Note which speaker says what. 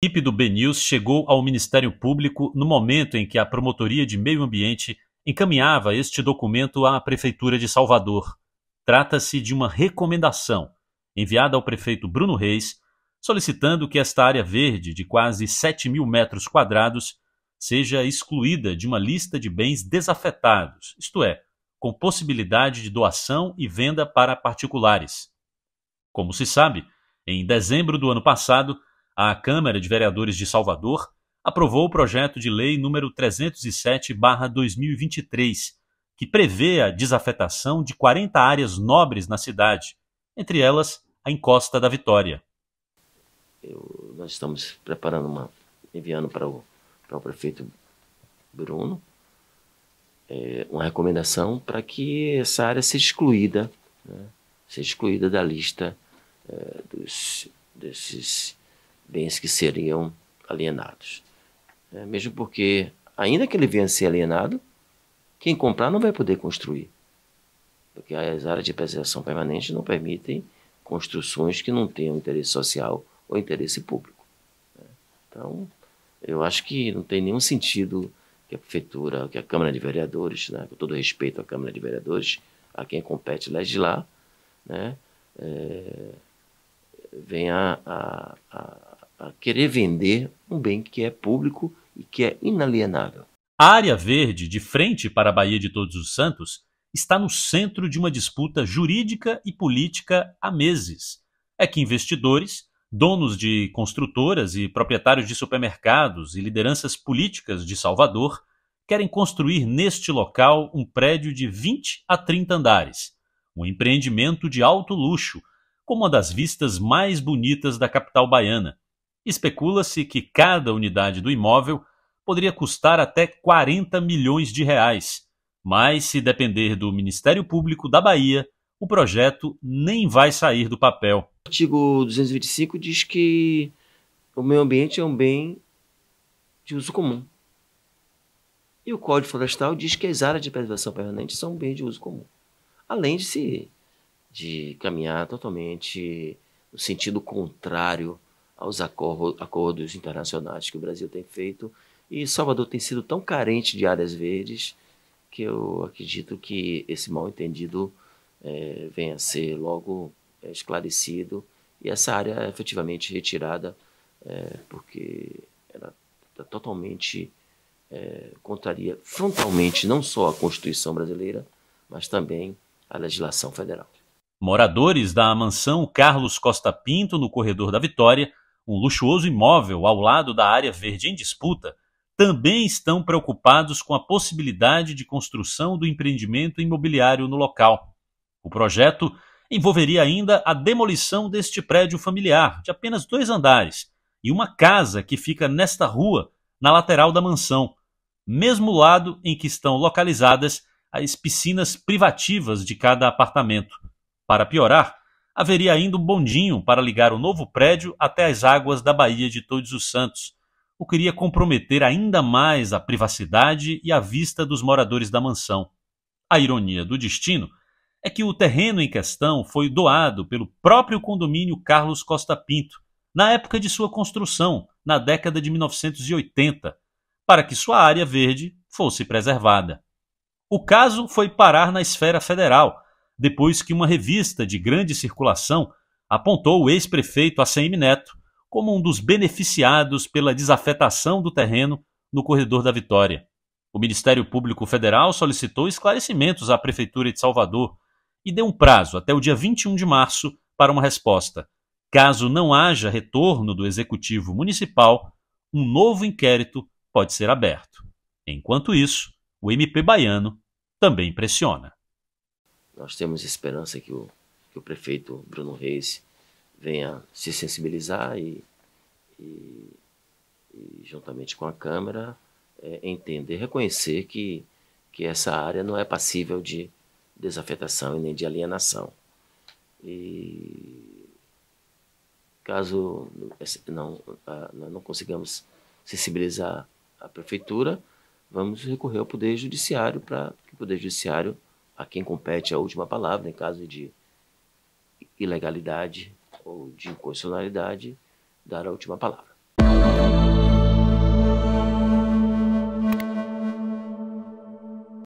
Speaker 1: equipe do BNews chegou ao Ministério Público no momento em que a Promotoria de Meio Ambiente encaminhava este documento à Prefeitura de Salvador. Trata-se de uma recomendação enviada ao prefeito Bruno Reis, solicitando que esta área verde de quase 7 mil metros quadrados seja excluída de uma lista de bens desafetados, isto é, com possibilidade de doação e venda para particulares. Como se sabe, em dezembro do ano passado, a Câmara de Vereadores de Salvador aprovou o projeto de lei número 307/2023, que prevê a desafetação de 40 áreas nobres na cidade, entre elas a Encosta da Vitória.
Speaker 2: Eu, nós estamos preparando uma, enviando para o, para o prefeito Bruno é, uma recomendação para que essa área seja excluída, né, seja excluída da lista é, dos, desses bens que seriam alienados. É, mesmo porque, ainda que ele venha a ser alienado, quem comprar não vai poder construir. Porque as áreas de preservação permanente não permitem construções que não tenham interesse social ou interesse público. É, então, eu acho que não tem nenhum sentido que a prefeitura, que a Câmara de Vereadores, né, com todo respeito à Câmara de Vereadores, a quem compete legislar, né, é, venha a, a, para querer vender um bem que é público e que é inalienável.
Speaker 1: A área verde, de frente para a Baía de Todos os Santos, está no centro de uma disputa jurídica e política há meses. É que investidores, donos de construtoras e proprietários de supermercados e lideranças políticas de Salvador querem construir neste local um prédio de 20 a 30 andares, um empreendimento de alto luxo, com uma das vistas mais bonitas da capital baiana Especula-se que cada unidade do imóvel poderia custar até 40 milhões de reais, mas se depender do Ministério Público da Bahia, o projeto nem vai sair do papel. O artigo 225 diz que o meio ambiente
Speaker 2: é um bem de uso comum. E o Código Florestal diz que as áreas de preservação permanente são um bem de uso comum. Além de se de caminhar totalmente no sentido contrário aos acordos internacionais que o Brasil tem feito. E Salvador tem sido tão carente de áreas verdes que eu acredito que esse mal-entendido é, venha a ser logo é, esclarecido e essa área é efetivamente retirada é, porque ela está totalmente é, contraria frontalmente não
Speaker 1: só a Constituição brasileira, mas também a legislação federal. Moradores da mansão Carlos Costa Pinto, no corredor da Vitória, um luxuoso imóvel ao lado da área verde em disputa, também estão preocupados com a possibilidade de construção do empreendimento imobiliário no local. O projeto envolveria ainda a demolição deste prédio familiar, de apenas dois andares, e uma casa que fica nesta rua, na lateral da mansão, mesmo lado em que estão localizadas as piscinas privativas de cada apartamento. Para piorar, haveria ainda um bondinho para ligar o novo prédio até as águas da Baía de Todos os Santos, o que iria comprometer ainda mais a privacidade e a vista dos moradores da mansão. A ironia do destino é que o terreno em questão foi doado pelo próprio condomínio Carlos Costa Pinto, na época de sua construção, na década de 1980, para que sua área verde fosse preservada. O caso foi parar na esfera federal, depois que uma revista de grande circulação apontou o ex-prefeito ACM Neto como um dos beneficiados pela desafetação do terreno no corredor da Vitória. O Ministério Público Federal solicitou esclarecimentos à Prefeitura de Salvador e deu um prazo até o dia 21 de março para uma resposta. Caso não haja retorno do Executivo Municipal, um novo inquérito pode ser aberto. Enquanto isso, o MP baiano também pressiona.
Speaker 2: Nós temos esperança que o, que o prefeito Bruno Reis venha se sensibilizar e, e, e juntamente com a Câmara, é, entender, reconhecer que, que essa área não é passível de desafetação e nem de alienação. E caso não, não consigamos sensibilizar a prefeitura, vamos recorrer ao Poder Judiciário para que o Poder Judiciário a quem compete a última palavra em caso de ilegalidade ou de inconstitucionalidade, dar a última palavra.